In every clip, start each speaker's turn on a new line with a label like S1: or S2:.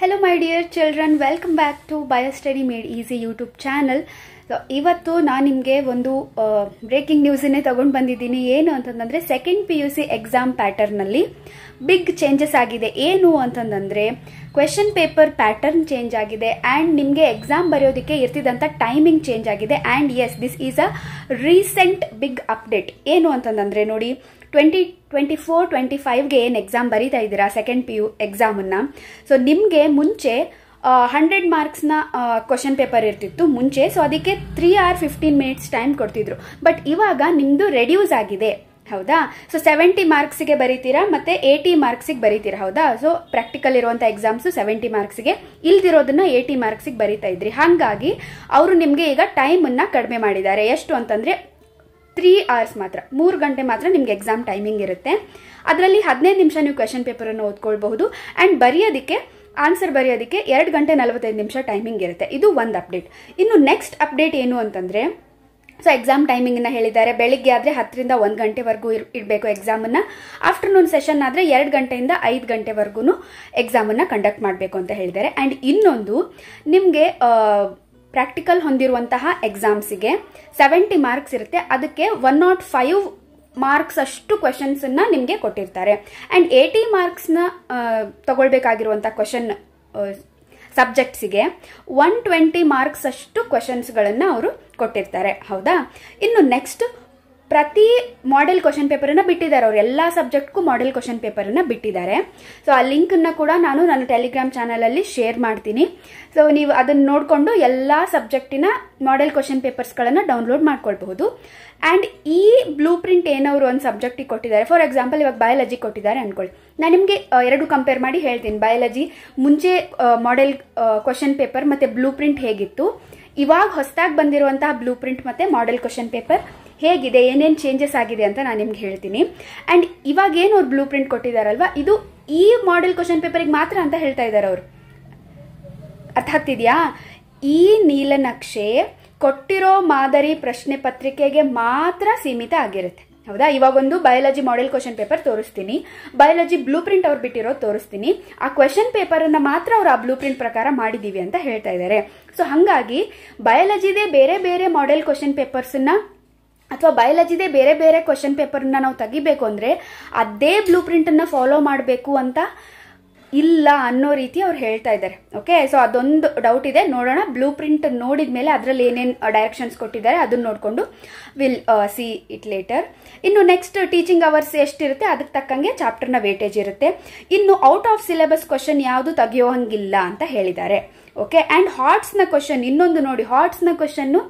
S1: hello my dear children welcome back to bio study made easy YouTube channel ಇವತ್ತು ನಾನು ನಿಮಗೆ ಒಂದು breaking ನ್ಯೂಸನ್ನೇ ತಗೊಂಡು ಬಂದಿದ್ದೀನಿ ಏನು ಅಂತಂದರೆ second P U C exam ಪ್ಯಾಟರ್ನಲ್ಲಿ ಬಿಗ್ ಚೇಂಜಸ್ ಆಗಿದೆ ಏನು ಅಂತಂದರೆ ಕ್ವೆಶನ್ ಪೇಪರ್ ಪ್ಯಾಟರ್ನ್ ಚೇಂಜ್ ಆಗಿದೆ ಆ್ಯಂಡ್ ನಿಮಗೆ ಎಕ್ಸಾಮ್ ಬರೆಯೋದಕ್ಕೆ ಇರ್ತಿದ್ದಂಥ ಟೈಮಿಂಗ್ ಚೇಂಜ್ ಆಗಿದೆ and as this is a recent big update ಏನು ಅಂತಂದರೆ ನೋಡಿ ಟ್ವೆಂಟಿ ಟ್ವೆಂಟಿ ಫೋರ್ ಟ್ವೆಂಟಿ ಫೈವ್ಗೆ ಏನು ಎಕ್ಸಾಮ್ ಬರೀತಾ ಇದ್ದೀರಾ ಸೆಕೆಂಡ್ ಪಿ ಯು ಎಕ್ಸಾಮನ್ನು ಸೊ ನಿಮಗೆ ಮುಂಚೆ ಹಂಡ್ರೆಡ್ ಮಾರ್ಕ್ಸ್ನ ಕ್ವಶನ್ ಪೇಪರ್ ಇರ್ತಿತ್ತು ಮುಂಚೆ ಸೊ ಅದಕ್ಕೆ three hour fifteen minutes time ಕೊಡ್ತಿದ್ರು ಬಟ್ ಇವಾಗ ನಿಮ್ಮದು ರೆಡ್ಯೂಸ್ ಆಗಿದೆ ಹೌದಾ ಸೊ ಸೆವೆಂಟಿ ಮಾರ್ಕ್ಸ್ಗೆ ಬರೀತೀರಾ ಮತ್ತು ಏಯ್ಟಿ ಮಾರ್ಕ್ಸಿಗೆ ಬರೀತೀರಾ ಹೌದಾ ಸೊ ಪ್ರಾಕ್ಟಿಕಲ್ ಇರುವಂಥ ಎಕ್ಸಾಮ್ಸು ಸೆವೆಂಟಿ ಮಾರ್ಕ್ಸ್ಗೆ ಇಲ್ದಿರೋದನ್ನ ಏಯ್ಟಿ ಮಾರ್ಕ್ಸಿಗೆ ಬರೀತಾ ಇದ್ರಿ ಹಾಗಾಗಿ ಅವರು ನಿಮಗೆ ಈಗ ಟೈಮನ್ನು ಕಡಿಮೆ ಮಾಡಿದ್ದಾರೆ ಎಷ್ಟು ಅಂತಂದರೆ ತ್ರೀ ಅವರ್ಸ್ ಮಾತ್ರ ಮೂರು ಗಂಟೆ ಮಾತ್ರ ನಿಮಗೆ ಎಕ್ಸಾಮ್ ಟೈಮಿಂಗ್ ಇರುತ್ತೆ ಅದರಲ್ಲಿ ಹದಿನೈದು ನಿಮಿಷ ನೀವು ಕ್ವೆಶನ್ ಪೇಪರನ್ನು ಓದ್ಕೊಳ್ಬಹುದು ಆ್ಯಂಡ್ ಬರೆಯೋದಕ್ಕೆ ಆನ್ಸರ್ ಬರೆಯೋದಕ್ಕೆ ಎರಡು ಗಂಟೆ ನಲವತ್ತೈದು ನಿಮಿಷ ಟೈಮಿಂಗ್ ಇರುತ್ತೆ ಇದು ಒಂದು ಅಪ್ಡೇಟ್ ಇನ್ನು ನೆಕ್ಸ್ಟ್ ಅಪ್ಡೇಟ್ ಏನು ಅಂತಂದರೆ ಸೊ ಎಕ್ಸಾಮ್ ಟೈಮಿಂಗನ್ನು ಹೇಳಿದ್ದಾರೆ ಬೆಳಿಗ್ಗೆ ಆದರೆ ಹತ್ತರಿಂದ ಒಂದು ಗಂಟೆವರೆಗೂ ಇರ್ ಇಡಬೇಕು ಎಕ್ಸಾಮನ್ನು ಆಫ್ಟರ್ನೂನ್ ಸೆಷನ್ ಆದರೆ ಎರಡು ಗಂಟೆಯಿಂದ ಐದು ಗಂಟೆವರೆಗೂ ಎಕ್ಸಾಮನ್ನು ಕಂಡಕ್ಟ್ ಮಾಡಬೇಕು ಅಂತ ಹೇಳಿದ್ದಾರೆ ಆ್ಯಂಡ್ ಇನ್ನೊಂದು ನಿಮಗೆ ಪ್ರಾಕ್ಟಿಕಲ್ ಹೊಂದಿರುವಂತಹ ಎಕ್ಸಾಮ್ಸಿಗೆ ಸೆವೆಂಟಿ ಮಾರ್ಕ್ಸ್ ಇರುತ್ತೆ ಅದಕ್ಕೆ ಒನ್ ನಾಟ್ ಫೈವ್ ಮಾರ್ಕ್ಸ್ ಅಷ್ಟು ಅನ್ನ ನಿಮಗೆ ಕೊಟ್ಟಿರ್ತಾರೆ ಅಂಡ್ ಏಯ್ಟಿ ಮಾರ್ಕ್ಸ್ನ ತಗೊಳ್ಬೇಕಾಗಿರುವಂತಹ ಕ್ವೆಶನ್ ಸಬ್ಜೆಕ್ಟ್ಸಿಗೆ ಒನ್ ಟ್ವೆಂಟಿ ಮಾರ್ಕ್ಸ್ ಅಷ್ಟು ಕ್ವೆಶನ್ಸ್ಗಳನ್ನು ಅವರು ಕೊಟ್ಟಿರ್ತಾರೆ ಹೌದಾ ಇನ್ನು ನೆಕ್ಸ್ಟ್ ಪ್ರತಿ ಮಾಡೆಲ್ ಕ್ವಶನ್ ಪೇಪರನ್ನು ಬಿಟ್ಟಿದ್ದಾರೆ ಅವ್ರು ಎಲ್ಲ ಸಬ್ಜೆಕ್ಟ್ಗೂ ಮಾಡೆಲ್ ಕ್ವಶನ್ ಪೇಪರನ್ನು ಬಿಟ್ಟಿದ್ದಾರೆ ಸೊ ಆ ಲಿಂಕನ್ನು ಕೂಡ ನಾನು ನನ್ನ ಟೆಲಿಗ್ರಾಮ್ ಚಾನಲಲ್ಲಿ ಶೇರ್ ಮಾಡ್ತೀನಿ ಸೊ ನೀವು ಅದನ್ನು ನೋಡಿಕೊಂಡು ಎಲ್ಲ ಸಬ್ಜೆಕ್ಟಿನ ಮಾಡೆಲ್ ಕ್ವಶನ್ ಪೇಪರ್ಸ್ಗಳನ್ನು ಡೌನ್ಲೋಡ್ ಮಾಡ್ಕೊಳ್ಬಹುದು ಆ್ಯಂಡ್ ಈ ಬ್ಲೂ ಪ್ರಿಂಟ್ ಏನವರು ಒಂದು ಸಬ್ಜೆಕ್ಟಿಗೆ ಕೊಟ್ಟಿದ್ದಾರೆ ಫಾರ್ ಎಕ್ಸಾಂಪಲ್ ಇವಾಗ ಬಯಾಲಜಿ ಕೊಟ್ಟಿದ್ದಾರೆ ಅಂದ್ಕೊಳ್ಳಿ ನಾನು ನಿಮಗೆ ಎರಡು ಕಂಪೇರ್ ಮಾಡಿ ಹೇಳ್ತೀನಿ ಬಯಾಲಜಿ ಮುಂಚೆ ಮಾಡೆಲ್ ಕ್ವಶನ್ ಪೇಪರ್ ಮತ್ತು ಬ್ಲೂ ಪ್ರಿಂಟ್ ಹೇಗಿತ್ತು ಇವಾಗ ಹೊಸದಾಗಿ ಬಂದಿರುವಂತಹ ಬ್ಲೂ ಪ್ರಿಂಟ್ ಮತ್ತೆ ಮಾಡೆಲ್ ಕ್ವಶನ್ ಪೇಪರ್ ಹೇಗಿದೆ ಏನೇನು ಚೇಂಜಸ್ ಆಗಿದೆ ಅಂತ ನಾನು ನಿಮ್ಗೆ ಹೇಳ್ತೀನಿ ಅಂಡ್ ಇವಾಗ ಏನು ಅವ್ರು ಬ್ಲೂ ಪ್ರಿಂಟ್ ಕೊಟ್ಟಿದಾರಲ್ವ ಇದು ಈ ಮಾಡೆಲ್ ಕ್ವಶನ್ ಪೇಪರ್ಗೆ ಮಾತ್ರ ಅಂತ ಹೇಳ್ತಾ ಇದ್ದಾರೆ ಅವರು ಅರ್ಥ ಆಗ್ತಿದ್ಯಾ ಈ ನೀಲನಕ್ಷೆ ಕೊಟ್ಟಿರೋ ಮಾದರಿ ಪ್ರಶ್ನೆ ಪತ್ರಿಕೆಗೆ ಮಾತ್ರ ಸೀಮಿತ ಆಗಿರುತ್ತೆ ಹೌದಾ ಇವಾಗ ಒಂದು ಬಯಾಲಜಿ ಮಾಡೆಲ್ ಕ್ವಶನ್ ಪೇಪರ್ ತೋರಿಸ್ತೀನಿ ಬಯಾಲಜಿ ಬ್ಲೂ ಪ್ರಿಂಟ್ ಅವ್ರು ಬಿಟ್ಟಿರೋದು ತೋರಿಸ್ತೀನಿ ಆ ಕ್ವಶನ್ ಪೇಪರನ್ನು ಮಾತ್ರ ಅವ್ರು ಆ ಬ್ಲೂ ಪ್ರಿಂಟ್ ಪ್ರಕಾರ ಮಾಡಿದೀವಿ ಅಂತ ಹೇಳ್ತಾ ಇದ್ದಾರೆ ಸೊ ಹಾಗಾಗಿ ಬಯಾಲಜಿದೇ ಬೇರೆ ಬೇರೆ ಮಾಡೆಲ್ ಕ್ವಶನ್ ಪೇಪರ್ಸನ್ನ ಅಥವಾ ಬಯಾಲಜಿದೇ ಬೇರೆ ಬೇರೆ ಕ್ವಶನ್ ಪೇಪರ್ನ ನಾವು ತೆಗಿಬೇಕು ಅಂದರೆ ಅದೇ ಬ್ಲೂ ಪ್ರಿಂಟನ್ನು ಫಾಲೋ ಮಾಡಬೇಕು ಅಂತ ಇಲ್ಲ ಅನ್ನೋ ರೀತಿ ಅವ್ರು ಹೇಳ್ತಾ ಇದ್ದಾರೆ ಓಕೆ ಸೊ ಅದೊಂದು ಡೌಟ್ ಇದೆ ನೋಡೋಣ ಬ್ಲೂ ಪ್ರಿಂಟ್ ನೋಡಿದ ಮೇಲೆ ಅದರಲ್ಲಿ ಏನೇನು ಡೈರೆಕ್ಷನ್ಸ್ ಕೊಟ್ಟಿದ್ದಾರೆ ಅದನ್ನ ನೋಡಿಕೊಂಡು ವಿಲ್ ಸಿ ಇಟ್ ಲೇಟರ್ ಇನ್ನು ನೆಕ್ಸ್ಟ್ ಟೀಚಿಂಗ್ ಅವರ್ಸ್ ಎಷ್ಟಿರುತ್ತೆ ಅದಕ್ಕೆ ತಕ್ಕಂಗೆ ಚಾಪ್ಟರ್ನ ವೇಟೇಜ್ ಇರುತ್ತೆ ಇನ್ನು ಔಟ್ ಆಫ್ ಸಿಲೆಬಸ್ ಕ್ವಶನ್ ಯಾವುದು ತೆಗೆಯೋ ಹಂಗಿಲ್ಲ ಅಂತ ಹೇಳಿದ್ದಾರೆ ಓಕೆ ಆ್ಯಂಡ್ ಹಾರ್ಟ್ಸ್ನ ಕ್ವಶನ್ ಇನ್ನೊಂದು ನೋಡಿ ಹಾರ್ಟ್ಸ್ನ ಕ್ವಶನ್ನು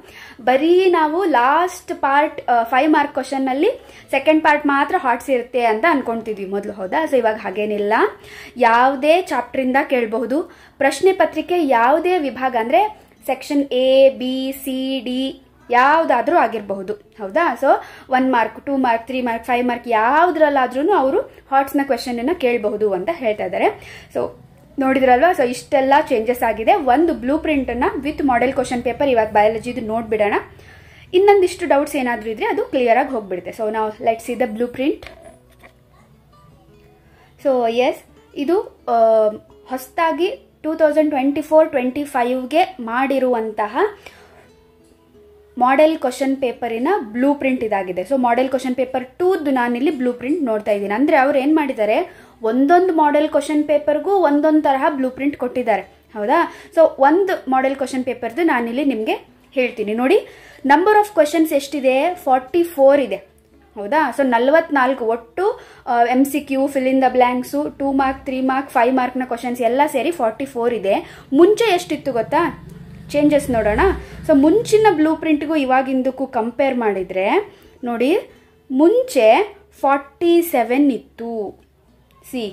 S1: ಬರೀ ನಾವು ಲಾಸ್ಟ್ ಪಾರ್ಟ್ ಫೈವ್ ಮಾರ್ಕ್ ಕ್ವಶನ್ನಲ್ಲಿ ಸೆಕೆಂಡ್ ಪಾರ್ಟ್ ಮಾತ್ರ ಹಾರ್ಟ್ಸ್ ಇರುತ್ತೆ ಅಂತ ಅನ್ಕೊಂತಿದ್ವಿ ಮೊದಲು ಹೌದಾ ಸೊ ಇವಾಗ ಹಾಗೇನಿಲ್ಲ ಯಾವುದೇ ಚಾಪ್ಟ್ರಿಂದ ಕೇಳಬಹುದು ಪ್ರಶ್ನೆ ಪತ್ರಿಕೆ ಯಾವುದೇ ವಿಭಾಗ ಅಂದರೆ section A B C D ಯಾವುದಾದ್ರೂ ಆಗಿರಬಹುದು ಹೌದಾ so one mark two mark three mark five mark ಯಾವುದ್ರಲ್ಲಾದ್ರೂ ಅವರು ಹಾರ್ಟ್ಸ್ನ ಅನ್ನು ಕೇಳಬಹುದು ಅಂತ ಹೇಳ್ತಾ ಇದ್ದಾರೆ ಸೊ ನೋಡಿದ್ರಲ್ವಾ ಸೊ ಇಷ್ಟೆಲ್ಲ ಚೇಂಜಸ್ ಆಗಿದೆ ಒಂದು ಬ್ಲೂ ಅನ್ನ ವಿತ್ ಮಾಡೆಲ್ ಕ್ವಶನ್ ಪೇಪರ್ ಇವಾಗ ಬಯಾಲಜಿದು ನೋಡ್ಬಿಡೋಣ ಇನ್ನೊಂದಿಷ್ಟು ಡೌಟ್ಸ್ ಏನಾದರೂ ಇದ್ರೆ ಅದು ಕ್ಲಿಯರ್ ಆಗಿ ಹೋಗ್ಬಿಡುತ್ತೆ ಸೊ ನಾವು see the blueprint so yes ಇದು ಹೊಸದಾಗಿ two thousand twenty four twenty ಫೈವ್ಗೆ ಮಾಡಿರುವಂತಹ ಮಾಡೆಲ್ ಕ್ವಶನ್ ಪೇಪರಿನ ಬ್ಲೂ ಪ್ರಿಂಟ್ ಇದಾಗಿದೆ ಸೊ ಮಾಡೆಲ್ ಕ್ವಶನ್ ಪೇಪರ್ ಟೂದು ನಾನಿಲ್ಲಿ ಬ್ಲೂ ಪ್ರಿಂಟ್ ನೋಡ್ತಾ ಇದ್ದೀನಿ ಅಂದರೆ ಅವ್ರು ಏನು ಮಾಡಿದ್ದಾರೆ ಒಂದೊಂದು ಮಾಡೆಲ್ ಕ್ವಶನ್ ಪೇಪರ್ಗೂ ಒಂದೊಂದು ತರಹ ಬ್ಲೂ ಪ್ರಿಂಟ್ ಕೊಟ್ಟಿದ್ದಾರೆ ಹೌದಾ ಸೊ ಒಂದು ಮಾಡೆಲ್ ಕ್ವಶನ್ ಪೇಪರ್ದು ನಾನಿಲ್ಲಿ ನಿಮಗೆ ಹೇಳ್ತೀನಿ ನೋಡಿ ನಂಬರ್ ಆಫ್ ಕ್ವಶನ್ಸ್ ಎಷ್ಟಿದೆ ಫಾರ್ಟಿ ಫೋರ್ ಇದೆ ಹೌದಾ ಸೊ ನಲ್ವತ್ನಾಲ್ಕು ಒಟ್ಟು M C Q fill in the blanks two mark three mark five ಮಾರ್ಕ್ನ ಕ್ವಶನ್ಸ್ ಎಲ್ಲ ಸೇರಿ ಫಾರ್ಟಿ ಫೋರ್ ಇದೆ ಮುಂಚೆ ಎಷ್ಟಿತ್ತು ಗೊತ್ತಾ ಚೇಂಜಸ್ ನೋಡೋಣ ಸೊ ಮುಂಚಿನ ಬ್ಲೂ ಪ್ರಿಂಟ್ಗೂ ಇವಾಗಿಂದಕ್ಕೂ ಕಂಪೇರ್ ಮಾಡಿದರೆ ನೋಡಿ ಮುಂಚೆ ಫಾರ್ಟಿ ಸೆವೆನ್ ಇತ್ತು ಸಿ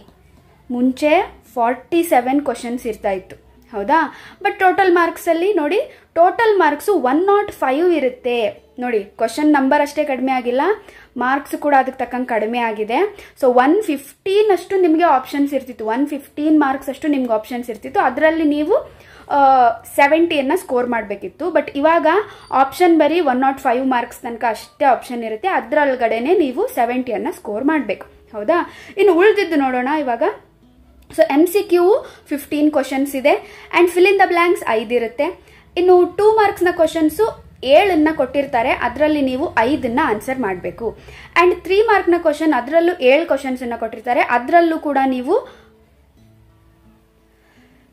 S1: ಮುಂಚೆ ಫಾರ್ಟಿ ಸೆವೆನ್ ಕ್ವಶನ್ಸ್ ಇತ್ತು ಹೌದಾ ಬಟ್ ಟೋಟಲ್ ಮಾರ್ಕ್ಸಲ್ಲಿ ನೋಡಿ total marks one not five ಇರುತ್ತೆ ನೋಡಿ ಕ್ವಶನ್ ನಂಬರ್ ಅಷ್ಟೇ ಕಡಿಮೆ ಆಗಿಲ್ಲ ಮಾರ್ಕ್ಸ್ ಕೂಡ ಅದಕ್ಕೆ ತಕ್ಕಂಗೆ ಕಡಿಮೆ ಆಗಿದೆ ಸೊ ಒನ್ ಫಿಫ್ಟೀನ್ ಅಷ್ಟು ನಿಮಗೆ ಆಪ್ಷನ್ಸ್ ಇರ್ತಿತ್ತು ಒನ್ ಫಿಫ್ಟೀನ್ ಮಾರ್ಕ್ಸ್ ಅಷ್ಟು ನಿಮ್ಗೆ ಆಪ್ಷನ್ಸ್ ಇರ್ತಿತ್ತು ಅದರಲ್ಲಿ ನೀವು ಸೆವೆಂಟಿಯನ್ನು ಸ್ಕೋರ್ ಮಾಡಬೇಕಿತ್ತು ಬಟ್ ಇವಾಗ ಆಪ್ಷನ್ ಬರೀ ಒನ್ ನಾಟ್ ಫೈವ್ ಮಾರ್ಕ್ಸ್ ತನಕ ಅಷ್ಟೇ ಆಪ್ಷನ್ ಇರುತ್ತೆ ಅದರೊಳಗಡೆನೆ ನೀವು ಸೆವೆಂಟಿಯನ್ನು ಸ್ಕೋರ್ ಮಾಡಬೇಕು ಹೌದಾ ಇನ್ನು ಉಳಿದಿದ್ದು ನೋಡೋಣ ಇವಾಗ so M C Q fifteen questions ಇದೆ and fill in the blanks ಐದಿರುತ್ತೆ ಇನ್ನು ಟೂ ಮಾರ್ಕ್ಸ್ನ ಕ್ವಶನ್ಸು ಏಳನ್ನ ಕೊಟ್ಟಿರ್ತಾರೆ ಅದರಲ್ಲಿ ನೀವು ಐದನ್ನ ಆನ್ಸರ್ ಮಾಡಬೇಕು ಆ್ಯಂಡ್ ತ್ರೀ ಮಾರ್ಕ್ನ ಕ್ವಶನ್ ಅದರಲ್ಲೂ ಏಳು ಕ್ವಶನ್ಸನ್ನು ಕೊಟ್ಟಿರ್ತಾರೆ ಅದರಲ್ಲೂ ಕೂಡ ನೀವು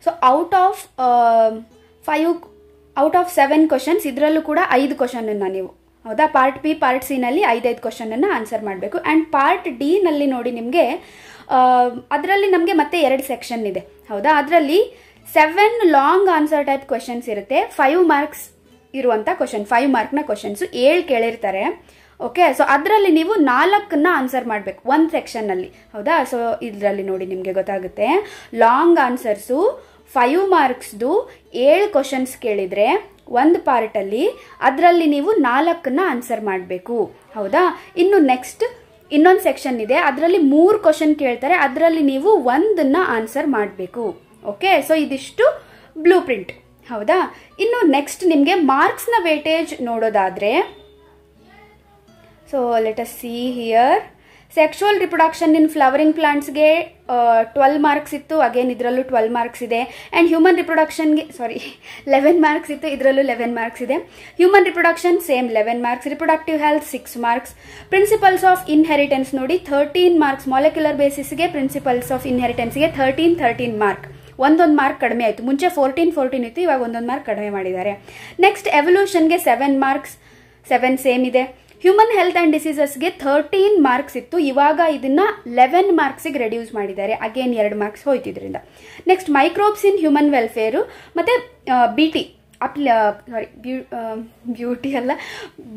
S1: so out of five out of seven questions ಇದರಲ್ಲೂ ಕೂಡ ಐದು ಕ್ವಶನನ್ನು ನೀವು ಹೌದಾ ಪಾರ್ಟ್ ಬಿ ಪಾರ್ಟ್ ಸಿ ನಲ್ಲಿ ಐದೈದು ಅನ್ನ ಆನ್ಸರ್ ಮಾಡಬೇಕು ಅಂಡ್ ಪಾರ್ಟ್ ಡಿ ನಲ್ಲಿ ನೋಡಿ ನಿಮಗೆ ಅದರಲ್ಲಿ ನಮಗೆ ಮತ್ತೆ ಎರಡು ಸೆಕ್ಷನ್ ಇದೆ ಹೌದಾ ಅದರಲ್ಲಿ seven long answer type questions ಇರುತ್ತೆ ಫೈವ್ ಮಾರ್ಕ್ಸ್ ಇರುವಂಥ ಕ್ವಶನ್ ಫೈವ್ ಮಾರ್ಕ್ನ ಕ್ವಶನ್ಸ್ ಏಳು ಕೇಳಿರ್ತಾರೆ ಓಕೆ ಸೊ ಅದರಲ್ಲಿ ನೀವು ನಾಲ್ಕನ್ನ ಆನ್ಸರ್ ಮಾಡಬೇಕು ಒಂದು ನಲ್ಲಿ ಹೌದಾ ಸೊ ಇದರಲ್ಲಿ ನೋಡಿ ನಿಮಗೆ ಗೊತ್ತಾಗುತ್ತೆ ಲಾಂಗ್ ಆನ್ಸರ್ಸು ಫೈವ್ ಮಾರ್ಕ್ಸ್ದು ಏಳು ಕ್ವಶನ್ಸ್ ಕೇಳಿದ್ರೆ ಒಂದು ಪಾರ್ಟಲ್ಲಿ ಅದರಲ್ಲಿ ನೀವು ನಾಲ್ಕನ್ನ ಆನ್ಸರ್ ಮಾಡಬೇಕು ಹೌದಾ ಇನ್ನು ನೆಕ್ಸ್ಟ್ ಇನ್ನೊಂದು ಸೆಕ್ಷನ್ ಇದೆ ಅದರಲ್ಲಿ ಮೂರು ಕ್ವಶನ್ ಕೇಳ್ತಾರೆ ಅದರಲ್ಲಿ ನೀವು ಒಂದನ್ನ ಆನ್ಸರ್ ಮಾಡಬೇಕು ಓಕೆ ಸೊ ಇದಿಷ್ಟು ಬ್ಲೂ ಪ್ರಿಂಟ್ ಹೌದಾ ಇನ್ನು ನೆಕ್ಸ್ಟ್ ನಿಮಗೆ ಮಾರ್ಕ್ಸ್ನ ವೇಟೇಜ್ ನೋಡೋದಾದರೆ so let us see here sexual reproduction in flowering ಪ್ಲಾಂಟ್ಸ್ಗೆ ಟ್ವೆಲ್ ಮಾರ್ಕ್ಸ್ ಇತ್ತು ಅಗೇನ್ ಇದರಲ್ಲೂ ಟ್ವೆಲ್ ಮಾರ್ಕ್ಸ್ ಇದೆ ಆ್ಯಂಡ್ ಹ್ಯೂಮನ್ ರಿಪ್ರೊಡಕ್ಷನ್ಗೆ ಸಾರಿ ಲೆವೆನ್ ಮಾರ್ಕ್ಸ್ ಇತ್ತು ಇದರಲ್ಲೂ ಲೆವೆನ್ ಮಾರ್ಕ್ಸ್ ಇದೆ human reproduction same eleven marks reproductive health six marks principles of inheritance ನೋಡಿ thirteen marks molecular ಬೇಸಿಸ್ಗೆ ಪ್ರಿನ್ಸಿಪಲ್ಸ್ ಆಫ್ ಇನ್ಹೆರಿಟೆನ್ಸ್ಗೆ ಥರ್ಟೀನ್ ಥರ್ಟೀನ್ ಮಾರ್ಕ್ ಒಂದೊಂದು ಮಾರ್ಕ್ ಕಡಿಮೆ ಆಯಿತು ಮುಂಚೆ ಫೋರ್ಟೀನ್ ಫೋರ್ಟೀನ್ ಇತ್ತು ಇವಾಗ ಒಂದೊಂದು ಮಾರ್ಕ್ ಕಡಿಮೆ ಮಾಡಿದ್ದಾರೆ ನೆಕ್ಸ್ಟ್ ಎವಲ್ಯೂಷನ್ಗೆ ಸೆವೆನ್ ಮಾರ್ಕ್ಸ್ ಸೆವೆನ್ ಸೇಮ್ ಇದೆ ಹ್ಯೂಮನ್ ಹೆಲ್ತ್ ಆ್ಯಂಡ್ ಡಿಸೀಸಸ್ಗೆ ಥರ್ಟೀನ್ ಮಾರ್ಕ್ಸ್ ಇತ್ತು ಇವಾಗ ಇದನ್ನ ಲೆವೆನ್ ಮಾರ್ಕ್ಸಿಗೆ ರೆಡ್ಯೂಸ್ ಮಾಡಿದ್ದಾರೆ ಅಗೇನ್ ಎರಡು ಮಾರ್ಕ್ಸ್ ಹೋಯ್ತಿದ್ರಿಂದ next microbes in human welfare ಮತ್ತು ಬಿ ಟಿ ಅಪ್ಲ ಸಾರಿ ಬ್ಯೂ ಬ್ಯೂಟಿ ಅಲ್ಲ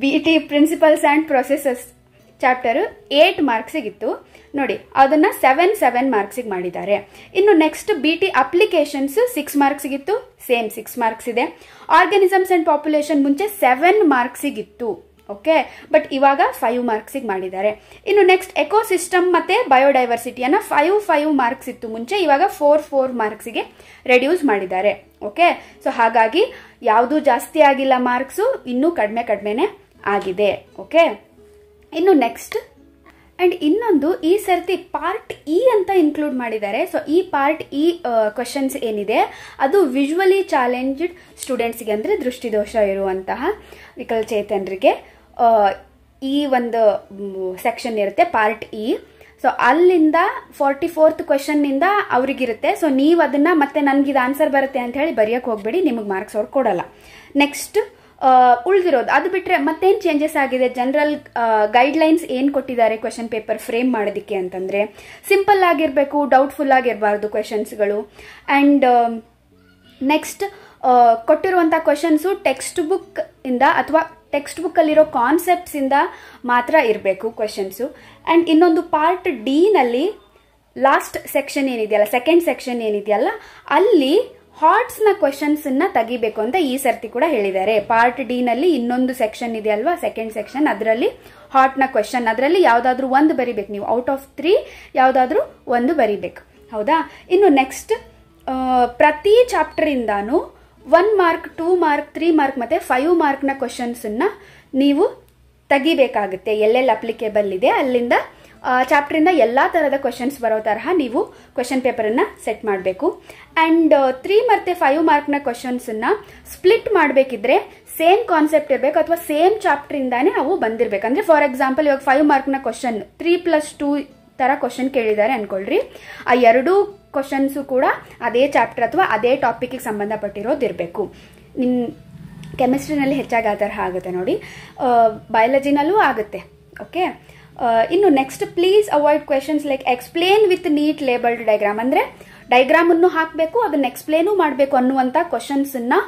S1: B T principles and processes chapter eight ಮಾರ್ಕ್ಸಿಗಿತ್ತು ನೋಡಿ ಅದನ್ನು ಸೆವೆನ್ ಸೆವೆನ್ ಮಾರ್ಕ್ಸಿಗೆ ಮಾಡಿದ್ದಾರೆ ಇನ್ನು next B T applications six ಮಾರ್ಕ್ಸಿಗಿತ್ತು ಸೇಮ್ ಸಿಕ್ಸ್ ಮಾರ್ಕ್ಸ್ ಇದೆ ಆರ್ಗನಿಸಮ್ಸ್ ಆ್ಯಂಡ್ ಪಾಪ್ಯುಲೇಷನ್ ಮುಂಚೆ ಸೆವೆನ್ ಮಾರ್ಕ್ಸಿಗಿತ್ತು ಓಕೆ ಬಟ್ ಇವಾಗ ಫೈವ್ ಮಾರ್ಕ್ಸಿಗೆ ಮಾಡಿದ್ದಾರೆ ಇನ್ನು ನೆಕ್ಸ್ಟ್ ಎಕೋಸಿಸ್ಟಮ್ ಮತ್ತು ಬಯೋಡೈವರ್ಸಿಟಿಯನ್ನು ಫೈವ್ ಫೈವ್ ಮಾರ್ಕ್ಸ್ ಇತ್ತು ಮುಂಚೆ ಇವಾಗ ಫೋರ್ ಫೋರ್ ಮಾರ್ಕ್ಸಿಗೆ ರೆಡ್ಯೂಸ್ ಮಾಡಿದ್ದಾರೆ ಓಕೆ ಸೊ ಹಾಗಾಗಿ ಯಾವುದೂ ಜಾಸ್ತಿ ಆಗಿಲ್ಲ ಮಾರ್ಕ್ಸು ಇನ್ನೂ ಕಡಿಮೆ ಕಡಿಮೆನೇ ಆಗಿದೆ ಓಕೆ ಇನ್ನು ನೆಕ್ಸ್ಟ್ ಆ್ಯಂಡ್ ಇನ್ನೊಂದು ಈ ಸರ್ತಿ ಪಾರ್ಟ್ ಇ e ಅಂತ ಇನ್ಕ್ಲೂಡ್ ಮಾಡಿದ್ದಾರೆ ಸೊ ಈ ಪಾರ್ಟ್ ಇ ಕ್ವಶನ್ಸ್ ಏನಿದೆ ಅದು ವಿಜುವಲಿ ಚಾಲೆಂಜ್ಡ್ ಸ್ಟೂಡೆಂಟ್ಸ್ಗೆ ಅಂದರೆ ದೃಷ್ಟಿದೋಷ ಇರುವಂತಹ ವಿಕಲಚೇತನರಿಗೆ ಈ ಒಂದು ಸೆಕ್ಷನ್ ಇರುತ್ತೆ ಪಾರ್ಟ್ ಇ ಸೊ ಅಲ್ಲಿಂದ ಫಾರ್ಟಿ ಫೋರ್ತ್ ಕ್ವಶನ್ನಿಂದ ಅವ್ರಿಗಿರುತ್ತೆ ಸೊ ನೀವು ಅದನ್ನು ಮತ್ತೆ ಇದು ಆನ್ಸರ್ ಬರುತ್ತೆ ಅಂತ ಹೇಳಿ ಬರೆಯೋಕೆ ಹೋಗಬೇಡಿ ನಿಮಗೆ ಮಾರ್ಕ್ಸ್ ಅವ್ರು ಕೊಡಲ್ಲ ನೆಕ್ಸ್ಟ್ ಉಳಿದಿರೋದು ಅದು ಬಿಟ್ಟರೆ ಮತ್ತೇನು ಚೇಂಜಸ್ ಆಗಿದೆ ಜನರಲ್ ಗೈಡ್ಲೈನ್ಸ್ ಏನು ಕೊಟ್ಟಿದ್ದಾರೆ ಕ್ವೆಶನ್ ಪೇಪರ್ ಫ್ರೇಮ್ ಮಾಡೋದಕ್ಕೆ ಅಂತಂದರೆ ಸಿಂಪಲ್ ಆಗಿರಬೇಕು ಡೌಟ್ಫುಲ್ ಆಗಿರಬಾರ್ದು ಕ್ವೆಶನ್ಸ್ಗಳು um, ಆ್ಯಂಡ್ ನೆಕ್ಸ್ಟ್ ಕೊಟ್ಟಿರುವಂಥ ಕ್ವೆಶನ್ಸು ಟೆಕ್ಸ್ಟ್ ಬುಕ್ ಇಂದ ಅಥವಾ ಟೆಕ್ಸ್ಟ್ ಬುಕ್ಕಲ್ಲಿರೋ ಕಾನ್ಸೆಪ್ಟ್ಸಿಂದ ಮಾತ್ರ ಇರಬೇಕು ಕ್ವೆಶನ್ಸು ಆ್ಯಂಡ್ ಇನ್ನೊಂದು ಪಾರ್ಟ್ ಡಿನಲ್ಲಿ ಲಾಸ್ಟ್ ಸೆಕ್ಷನ್ ಏನಿದೆಯಲ್ಲ ಸೆಕೆಂಡ್ ಸೆಕ್ಷನ್ ಏನಿದೆಯಲ್ಲ ಅಲ್ಲಿ ಹಾಟ್ಸ್ನ ಕ್ವೆಶನ್ಸನ್ನ ತೆಗಿಬೇಕು ಅಂತ ಈ ಸರ್ತಿ ಕೂಡ ಹೇಳಿದ್ದಾರೆ ಪಾರ್ಟ್ ಡಿ ನಲ್ಲಿ ಇನ್ನೊಂದು ಸೆಕ್ಷನ್ ಇದೆ ಅಲ್ವಾ ಸೆಕೆಂಡ್ ಸೆಕ್ಷನ್ ಅದರಲ್ಲಿ ಹಾಟ್ನ ಕ್ವೆಶನ್ ಅದರಲ್ಲಿ ಯಾವುದಾದ್ರೂ ಒಂದು ಬರಿಬೇಕು ನೀವು ಔಟ್ ಆಫ್ ತ್ರೀ ಯಾವುದಾದ್ರೂ ಒಂದು ಬರಿಬೇಕು ಹೌದಾ ಇನ್ನು ನೆಕ್ಸ್ಟ್ ಪ್ರತಿ ಚಾಪ್ಟರಿಂದಾನು one mark two mark three mark ಮತ್ತು ಫೈವ್ ಮಾರ್ಕ್ನ ಕ್ವಶನ್ಸನ್ನ ನೀವು ತೆಗಿಬೇಕಾಗುತ್ತೆ ಎಲ್ಲೆಲ್ಲಿ ಅಪ್ಲಿಕೇಬಲ್ ಇದೆ ಅಲ್ಲಿಂದ ಚಾಪ್ಟ್ರಿಂದ ಎಲ್ಲ ಥರದ ಕ್ವಶನ್ಸ್ ಬರೋ ತರಹ ನೀವು ಕ್ವಶನ್ ಪೇಪರನ್ನು ಸೆಟ್ ಮಾಡಬೇಕು ಆ್ಯಂಡ್ ತ್ರೀ ಮತ್ತು ಫೈವ್ ಮಾರ್ಕ್ನ ಕ್ವಶನ್ಸನ್ನು ಸ್ಪ್ಲಿಟ್ ಮಾಡಬೇಕಿದ್ರೆ ಸೇಮ್ ಕಾನ್ಸೆಪ್ಟ್ ಇರಬೇಕು ಅಥವಾ ಸೇಮ್ ಚಾಪ್ಟ್ರಿಂದಾನೇ ಅವು ಬಂದಿರಬೇಕು ಅಂದರೆ ಫಾರ್ ಎಕ್ಸಾಂಪಲ್ ಇವಾಗ ಫೈವ್ ಮಾರ್ಕ್ನ ಕ್ವಶನ್ ತ್ರೀ ಪ್ಲಸ್ ಟೂ ಥರ ಕ್ವಶನ್ ಕೇಳಿದ್ದಾರೆ ಅಂದ್ಕೊಳ್ರಿ ಆ ಎರಡೂ ಕ್ವಶನ್ಸು ಕೂಡ ಅದೇ ಚಾಪ್ಟರ್ ಅಥವಾ ಅದೇ ಟಾಪಿಕ್ಗೆ ಸಂಬಂಧಪಟ್ಟಿರೋದಿರಬೇಕು ನಿನ್ನ ಕೆಮಿಸ್ಟ್ರಿನಲ್ಲಿ ಹೆಚ್ಚಾಗಿ ಆ ಥರ ಆಗುತ್ತೆ ನೋಡಿ ಬಯಾಲಜಿನಲ್ಲೂ ಆಗುತ್ತೆ ಓಕೆ ಇನ್ನು next please avoid questions like explain with neat labelled diagram ಅಂದರೆ ಡೈಗ್ರಾಮನ್ನು ಹಾಕಬೇಕು ಅದನ್ನು ಎಕ್ಸ್ಪ್ಲೇನೂ ಮಾಡಬೇಕು ಅನ್ನುವಂಥ ಕ್ವಶನ್ಸನ್ನು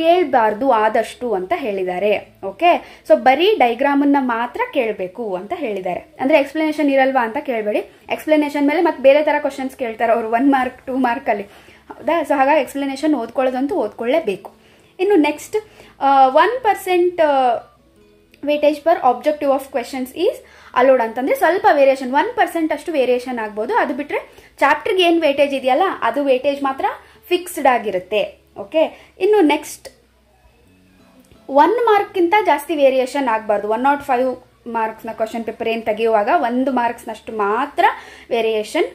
S1: ಕೇಳಬಾರ್ದು ಆದಷ್ಟು ಅಂತ ಹೇಳಿದ್ದಾರೆ ಓಕೆ ಸೊ ಬರೀ ಡೈಗ್ರಾಮನ್ನು ಮಾತ್ರ ಕೇಳಬೇಕು ಅಂತ ಹೇಳಿದ್ದಾರೆ ಅಂದರೆ ಎಕ್ಸ್ಪ್ಲನೇಷನ್ ಇರಲ್ವಾ ಅಂತ ಕೇಳಬೇಡಿ ಎಕ್ಸ್ಪ್ಲನೇಷನ್ ಮೇಲೆ ಮತ್ತೆ ಬೇರೆ ಥರ ಕ್ವಶನ್ಸ್ ಕೇಳ್ತಾರೆ ಅವರು ಒನ್ ಮಾರ್ಕ್ ಟೂ ಮಾರ್ಕಲ್ಲಿ ಹೌದಾ ಸೊ ಹಾಗಾಗಿ ಎಕ್ಸ್ಪ್ಲನೇಷನ್ ಓದ್ಕೊಳ್ಳೋದಂತೂ ಓದ್ಕೊಳ್ಳೇಬೇಕು ಇನ್ನು next one percent weightage per objective of questions is allowed ಅಂತಂದರೆ ಸ್ವಲ್ಪ ವೇರಿಯೇಷನ್ ಒನ್ ಪರ್ಸೆಂಟ್ ಅಷ್ಟು ವೇರಿಯೇಷನ್ ಆಗ್ಬೋದು ಅದು ಬಿಟ್ಟರೆ ಚಾಪ್ಟರ್ಗೆ ಏನು ವೇಟೇಜ್ ಇದೆಯಲ್ಲ ಅದು ವೇಟೇಜ್ ಮಾತ್ರ ಫಿಕ್ಸ್ಡ್ ಆಗಿರುತ್ತೆ ಓಕೆ ಇನ್ನು ನೆಕ್ಸ್ಟ್ ಒನ್ ಮಾರ್ಕ್ಗಿಂತ ಜಾಸ್ತಿ ವೇರಿಯೇಷನ್ ಆಗಬಾರ್ದು ಒನ್ ನಾಟ್ ಫೈವ್ ಮಾರ್ಕ್ಸ್ನ ಕ್ವಶನ್ ಪೇಪರ್ ಏನು ತೆಗೆಯುವಾಗ ಒಂದು ಮಾರ್ಕ್ಸ್ನಷ್ಟು ಮಾತ್ರ ವೇರಿಯೇಷನ್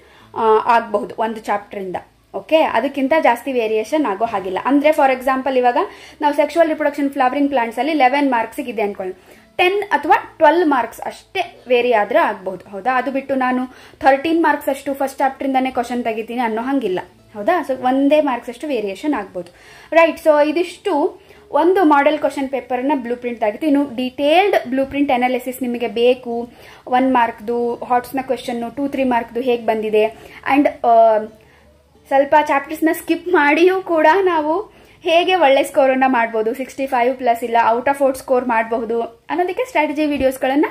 S1: ಆಗಬಹುದು ಒಂದು ಚಾಪ್ಟ್ರಿಂದ ಓಕೆ ಅದಕ್ಕಿಂತ ಜಾಸ್ತಿ ವೇರಿಯೇಷನ್ ಆಗೋ ಹಾಗಿಲ್ಲ ಅಂದರೆ ಫಾರ್ ಎಕ್ಸಾಂಪಲ್ ಇವಾಗ ನಾವು ಸೆಕ್ಷುವಲ್ ರಿಪ್ರೊಡಕ್ಷನ್ ಫ್ಲವರಿಂಗ್ ಪ್ಲಾಂಟ್ಸಲ್ಲಿ ಲೆವೆನ್ ಮಾರ್ಕ್ಸಿಗೆ ಇದೆ ಅನ್ಕೊಳ್ಳಿ ಟೆನ್ ಅಥವಾ ಟ್ವೆಲ್ ಮಾರ್ಕ್ಸ್ ಅಷ್ಟೇ ವೇರಿ ಆದರೆ ಆಗಬಹುದು ಹೌದಾ ಅದು ಬಿಟ್ಟು ನಾನು ಥರ್ಟೀನ್ ಮಾರ್ಕ್ಸ್ ಅಷ್ಟು ಫಸ್ಟ್ ಚಾಪ್ಟ್ರಿಂದಾನೇ ಕ್ವಶನ್ ತೆಗಿತೀನಿ ಅನ್ನೋ ಹಾಗಿಲ್ಲ ಹೌದಾ ಸೊ ಒಂದೇ ಮಾರ್ಕ್ಸ್ ಅಷ್ಟು ವೇರಿಯೇಷನ್ ಆಗ್ಬೋದು ರೈಟ್ ಸೊ ಇದಿಷ್ಟು ಒಂದು ಮಾಡೆಲ್ ಕ್ವಶನ್ ಪೇಪರ್ನ ಬ್ಲೂ ಪ್ರಿಂಟ್ ಆಗಿತ್ತು ಇನ್ನು ಡೀಟೇಲ್ಡ್ ಬ್ಲೂ ಪ್ರಿಂಟ್ ಅನಾಲಿಸಿಸ್ ನಿಮಗೆ ಬೇಕು ಒನ್ ಮಾರ್ಕ್ದು ಹಾಟ್ಸ್ನ ಕ್ವಶನ್ ಟೂ ತ್ರೀ ಮಾರ್ಕ್ದು ಹೇಗೆ ಬಂದಿದೆ ಆ್ಯಂಡ್ ಸ್ವಲ್ಪ ಚಾಪ್ಟರ್ಸ್ನ ಸ್ಕಿಪ್ ಮಾಡಿಯೂ ಕೂಡ ನಾವು ಹೇಗೆ ಒಳ್ಳೆ ಸ್ಕೋರನ್ನು ಮಾಡ್ಬೋದು ಸಿಕ್ಸ್ಟಿ ಫೈವ್ ಪ್ಲಸ್ ಇಲ್ಲ ಔಟ್ ಆಫ್ ಔಟ್ ಸ್ಕೋರ್ ಮಾಡಬಹುದು ಅನ್ನೋದಕ್ಕೆ ಸ್ಟ್ರಾಟಜಿ ವಿಡಿಯೋಸ್ಗಳನ್ನು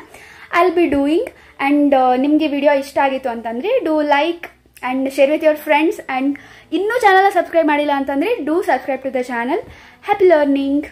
S1: ಐ ಬಿ ಡೂಯಿಂಗ್ ಆ್ಯಂಡ್ ನಿಮಗೆ ವಿಡಿಯೋ ಇಷ್ಟ ಆಗಿತ್ತು ಅಂತಂದರೆ do like and share with your friends and ಇನ್ನೂ ಚಾನಲ್ನ ಸಬ್ಸ್ಕ್ರೈಬ್ ಮಾಡಿಲ್ಲ ಅಂತಂದರೆ do subscribe to the channel happy learning